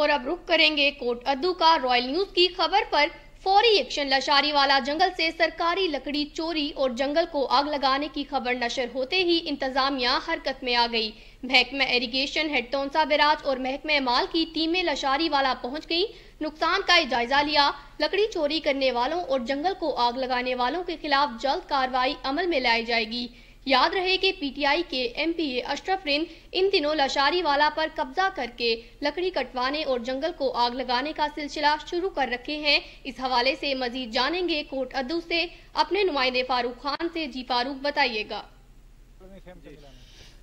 और अब रुक करेंगे कोट अद्दू का रॉयल न्यूज की खबर पर फौरी एक्शन वाला जंगल से सरकारी लकड़ी चोरी और जंगल को आग लगाने की खबर नशर होते ही इंतजामिया हरकत में आ गई महकमा इरिगेशन हेड तोनसा बिराज और महकमे माल की टीमें वाला पहुंच गई नुकसान का जायजा लिया लकड़ी चोरी करने वालों और जंगल को आग लगाने वालों के खिलाफ जल्द कार्रवाई अमल में लाई जाएगी याद रहे कि पीटीआई के एमपीए अशरफ रिंद इन दिनों वाला पर कब्जा करके लकड़ी कटवाने और जंगल को आग लगाने का सिलसिला शुरू कर रखे हैं इस हवाले से मजीद जानेंगे कोर्ट अद्दू से अपने नुमाइंदे फारूक खान से जी फारूक बताइएगा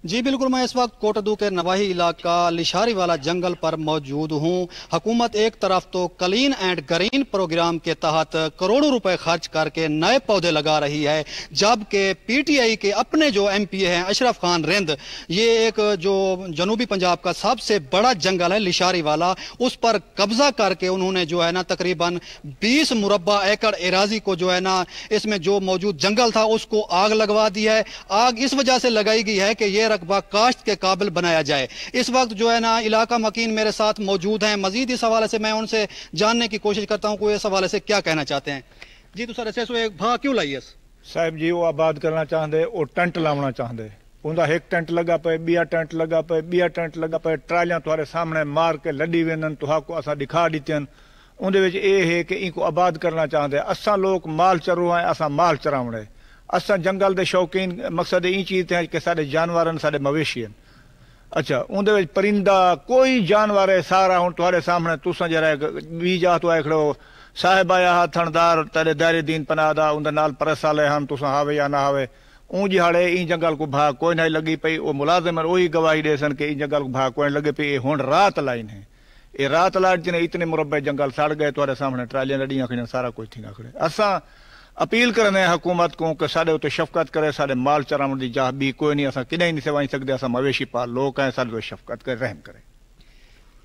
जी बिल्कुल मैं इस वक्त कोटदू के नवाही इलाका लिशारी वाला जंगल पर मौजूद हूँ हुकूमत एक तरफ तो क्लीन एंड ग्रीन प्रोग्राम के तहत करोड़ों रुपए खर्च करके नए पौधे लगा रही है जबकि पीटीआई के अपने जो एमपीए हैं अशरफ खान रिंद ये एक जो जनूबी पंजाब का सबसे बड़ा जंगल है लिशारी वाला उस पर कब्जा करके उन्होंने जो है ना तकरीबन बीस मुरबा एकड़ एराजी को जो है ना इसमें जो मौजूद जंगल था उसको आग लगवा दी है आग इस वजह से लगाई गई है कि यह रकबा काश्त के काबिल बनाया जाए इस वक्त जो है ना इलाका मकीन मेरे साथ मौजूद हैं मजीद इस हवाले से मैं उनसे जानने की कोशिश करता हूँ कि इस हवाले से क्या कहना चाहते हैं जी तो सर ऐसे एक भाग क्यों लाइए साहब जी वो आबाद करना चाहते वो टेंट लाना चाहते उनका एक टेंट लगा पे बिया टेंट लगा पे बिया टेंट लगा पे ट्रालियां तुम्हारे सामने मार के लडी वेन ਤੁਹਾ ਕੋ ਅਸਾਂ ਦਿਖਾ ਦਿੱਤਨ ਉਹਦੇ ਵਿੱਚ ਇਹ ਹੈ ਕਿ ਇਹਨੂੰ ਆਬਾਦ ਕਰਨਾ ਚਾਹੁੰਦੇ ਅਸਾਂ ਲੋਕ ਮਾਲ ਚਰੋ ਆਏ ਅਸਾਂ अस जंगल के शौक़ीन मकसद ई चीज़ ते कि साढ़े जानवर मवेशी न अच्छा उंदे परिंदा कोई जानवर है सारा हूँ थोड़े सामने तुसा जरा बी जात हुआ हिकिड़ो साहिब आया हा थणदार तॾहिं दायरे दीन पनाह उन नाल परसाले हन तुसां हावे या ना हावे ऊं जहाड़े ई जंगल को भाग कोई नहीं लगी पई वो मुलाजिम वही गवाही दे सन कि जंगल को भाग कोई लगे पई हूँ रात लाइन है ये रात लाइन जिन्हें इतने मुरबे जंगल सड़ गए थोड़े सामने ट्रालियां लड़ियां खड़ियां सारा कुछ थी खड़े असां अपील करने हुकूमत को कि सा उते शफकत करे सा माल चराम की जाह बी कोई नहीं अस कि नहीं से सकते अस मवेशी पाल लोग हैं सा शफकत करें रहम करें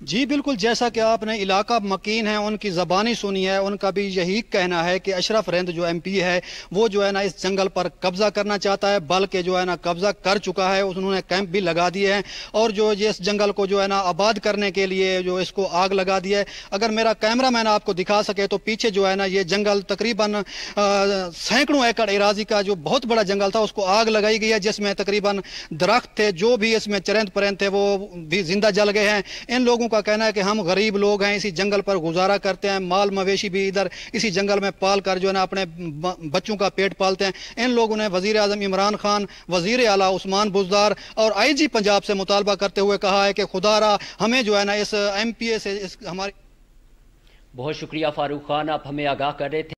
जी बिल्कुल जैसा कि आपने इलाका मकीन है उनकी ज़बानी सुनी है उनका भी यही कहना है कि अशरफ रेंद जो एमपी है वो जो है ना इस जंगल पर कब्ज़ा करना चाहता है बल्कि जो है ना कब्ज़ा कर चुका है उन्होंने कैंप भी लगा दिए हैं और जो ये इस जंगल को जो है ना आबाद करने के लिए जो इसको आग लगा दी है अगर मेरा कैमरा मैन आपको दिखा सके तो पीछे जो है ना ये जंगल तकरीबन सैकड़ों एकड़ एराजी का जो बहुत बड़ा जंगल था उसको आग लगाई गई है जिसमें तकरीबन दरख्त थे जो भी इसमें चरंद परंद थे वो भी जिंदा जल गए हैं इन लोगों का कहना है कि हम गरीब लोग हैं इसी जंगल पर गुजारा करते हैं माल मवेशी भी इधर इसी जंगल में पाल कर जो है ना अपने बच्चों का पेट पालते हैं इन लोगों ने वजीर अजम इमरान खान वजीर अला उस्मान बुजदार और आई जी पंजाब से मुतालबा करते हुए कहा है कि खुदारा हमें जो है ना इस एम पी ए से इस हमारी बहुत शुक्रिया फारूक खान आप हमें आगाह कर रहे थे